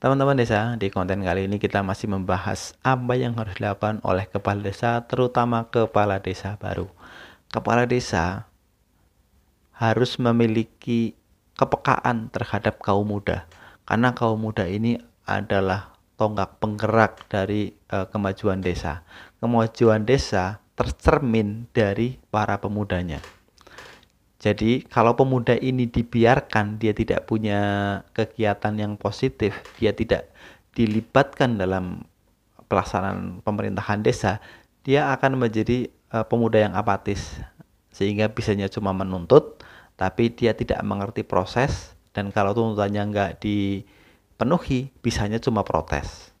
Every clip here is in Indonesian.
Teman-teman desa, di konten kali ini kita masih membahas apa yang harus dilakukan oleh kepala desa, terutama kepala desa baru. Kepala desa harus memiliki kepekaan terhadap kaum muda, karena kaum muda ini adalah tonggak penggerak dari uh, kemajuan desa. Kemajuan desa tercermin dari para pemudanya. Jadi kalau pemuda ini dibiarkan dia tidak punya kegiatan yang positif, dia tidak dilibatkan dalam pelaksanaan pemerintahan desa, dia akan menjadi uh, pemuda yang apatis sehingga bisanya cuma menuntut tapi dia tidak mengerti proses dan kalau tuntutannya nggak dipenuhi bisanya cuma protes.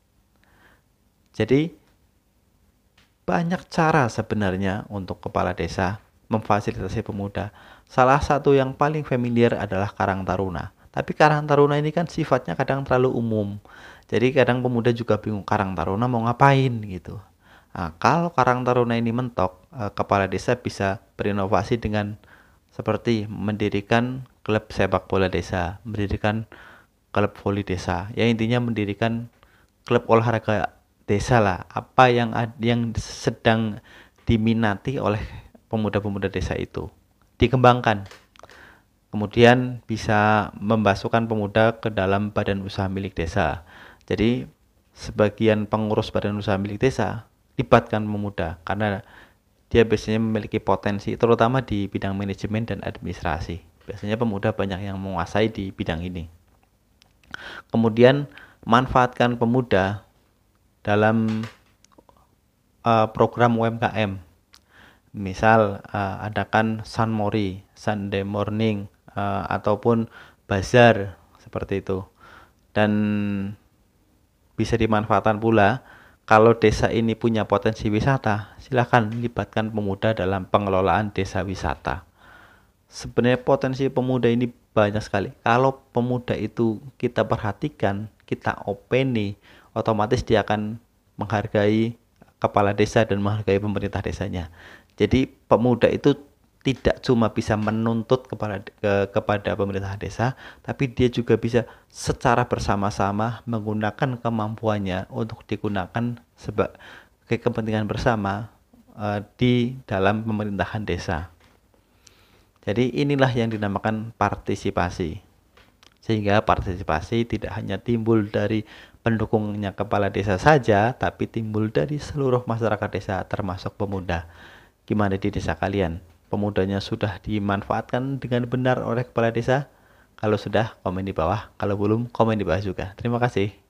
Jadi banyak cara sebenarnya untuk kepala desa memfasilitasi pemuda. Salah satu yang paling familiar adalah Karang Taruna. Tapi Karang Taruna ini kan sifatnya kadang terlalu umum. Jadi kadang pemuda juga bingung Karang Taruna mau ngapain gitu. Nah, kalau Karang Taruna ini mentok, eh, kepala desa bisa berinovasi dengan seperti mendirikan klub sepak bola desa, mendirikan klub voli desa. Ya intinya mendirikan klub olahraga desa lah. Apa yang yang sedang diminati oleh pemuda-pemuda desa itu dikembangkan kemudian bisa membasuhkan pemuda ke dalam badan usaha milik desa jadi sebagian pengurus badan usaha milik desa libatkan pemuda karena dia biasanya memiliki potensi terutama di bidang manajemen dan administrasi biasanya pemuda banyak yang menguasai di bidang ini kemudian manfaatkan pemuda dalam eh, program UMKM misal uh, adakan Sun Mori, Sunday morning uh, ataupun bazar seperti itu. Dan bisa dimanfaatkan pula kalau desa ini punya potensi wisata, silakan libatkan pemuda dalam pengelolaan desa wisata. Sebenarnya potensi pemuda ini banyak sekali. Kalau pemuda itu kita perhatikan, kita openi, otomatis dia akan menghargai kepala desa dan menghargai pemerintah desanya. Jadi pemuda itu tidak cuma bisa menuntut kepada ke, kepada pemerintah desa, tapi dia juga bisa secara bersama-sama menggunakan kemampuannya untuk digunakan sebagai kepentingan bersama uh, di dalam pemerintahan desa. Jadi inilah yang dinamakan partisipasi. Sehingga partisipasi tidak hanya timbul dari pendukungnya kepala desa saja, tapi timbul dari seluruh masyarakat desa termasuk pemuda. Gimana di desa kalian? Pemudanya sudah dimanfaatkan dengan benar oleh kepala desa? Kalau sudah, komen di bawah. Kalau belum, komen di bawah juga. Terima kasih.